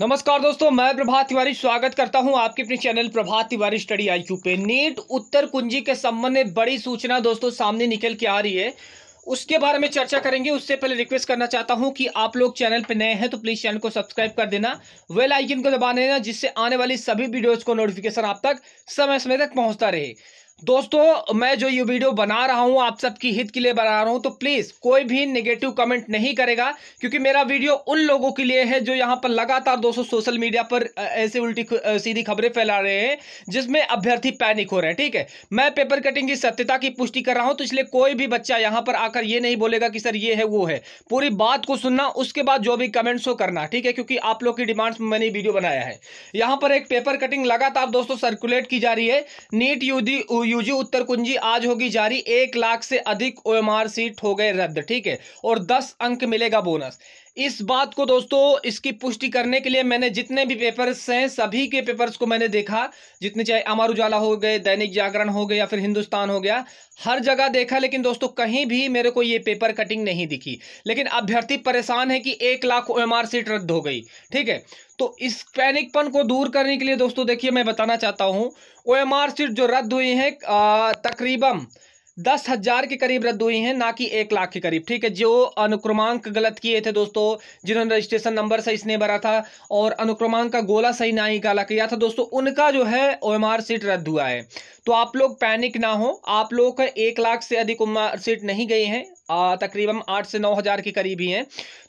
नमस्कार दोस्तों मैं प्रभात तिवारी स्वागत करता हूं आपके अपने चैनल प्रभात तिवारी स्टडी आई पे नीट उत्तर कुंजी के संबंध में बड़ी सूचना दोस्तों सामने निकल के आ रही है उसके बारे में चर्चा करेंगे उससे पहले रिक्वेस्ट करना चाहता हूं कि आप लोग चैनल पर नए हैं तो प्लीज़ चैनल को सब्सक्राइब कर देना वेल आइकन को दबा देना जिससे आने वाली सभी वीडियोज़ को नोटिफिकेशन आप तक समय समय तक पहुंचता रहे दोस्तों मैं जो ये वीडियो बना रहा हूँ आप सबकी हित के लिए बना रहा हूँ तो प्लीज़ कोई भी नेगेटिव कमेंट नहीं करेगा क्योंकि मेरा वीडियो उन लोगों के लिए है जो यहाँ पर लगातार दोस्तों सोशल मीडिया पर ऐसे उल्टी सीधी खबरें फैला रहे हैं जिसमें अभ्यर्थी पैनिक हो रहे हैं ठीक है मैं पेपर कटिंग की सत्यता की पुष्टि कर रहा हूँ तो इसलिए कोई भी बच्चा यहाँ पर आकर ये नहीं बोलेगा कि सर ये है वो है पूरी बात को सुनना उसके बाद जो भी कमेंट्स हो करना ठीक है क्योंकि आप लोग की डिमांड्स में मैंने वीडियो बनाया है यहाँ पर एक पेपर कटिंग लगातार दोस्तों सर्कुलेट की जा रही है नीट यूदी यूजी उत्तर कुंजी आज होगी जारी एक लाख से अधिक ओएमआर सीट हो गए रद्द ठीक है और दस अंक मिलेगा बोनस इस बात को दोस्तों इसकी पुष्टि करने के लिए मैंने जितने भी पेपर्स हैं सभी के पेपर्स को मैंने देखा जितने चाहे अमर उजाला हो गए दैनिक जागरण हो गया या फिर हिंदुस्तान हो गया हर जगह देखा लेकिन दोस्तों कहीं भी मेरे को ये पेपर कटिंग नहीं दिखी लेकिन अभ्यर्थी परेशान है कि एक लाख ओ सीट रद्द हो गई ठीक है तो इस पैनिकपन को दूर करने के लिए दोस्तों देखिए मैं बताना चाहता हूँ ओ सीट जो रद्द हुई है तकरीबन दस हजार के करीब रद्द हुई हैं ना कि एक लाख के करीब ठीक है जो अनुक्रमांक गलत किए थे दोस्तों जिन्होंने रजिस्ट्रेशन नंबर सही नहीं भरा था और अनुक्रमांक का गोला सही ना निकाला किया था दोस्तों उनका जो है ओ सीट रद्द हुआ है तो आप लोग पैनिक ना हो आप लोग का एक लाख से अधिक ओ सीट नहीं गई हैं तकरीबन आठ से नौ हज़ार के करीब ही हैं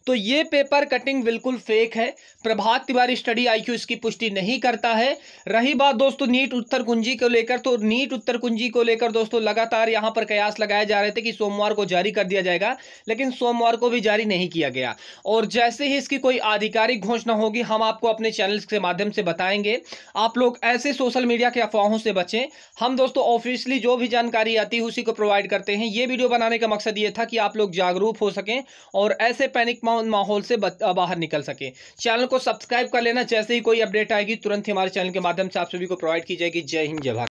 तो ये पेपर कटिंग बिल्कुल फेक है प्रभात तिवारी स्टडी आईक्यू इसकी पुष्टि नहीं करता है रही बात दोस्तों नीट उत्तर कुंजी को लेकर तो नीट उत्तर कुंजी को लेकर दोस्तों लगातार यहाँ पर कयास लगाए जा रहे थे कि सोमवार को जारी कर दिया जाएगा लेकिन सोमवार को भी जारी नहीं किया गया और जैसे ही इसकी कोई आधिकारिक घोषणा होगी हम आपको अपने चैनल के माध्यम से बताएंगे आप लोग ऐसे सोशल मीडिया के अफवाहों से बचें हम दोस्तों ऑफिशियली जो भी जानकारी आती है उसी को प्रोवाइड करते हैं ये वीडियो बनाने का मकसद ये था कि आप लोग जागरूक हो सकें और ऐसे पैनिक माहौल से बाहर निकल सकें चैनल को सब्सक्राइब कर लेना जैसे ही कोई अपडेट आएगी तुरंत हमारे चैनल के माध्यम से आप सभी को प्रोवाइड की जाएगी जय हिंद जय भारत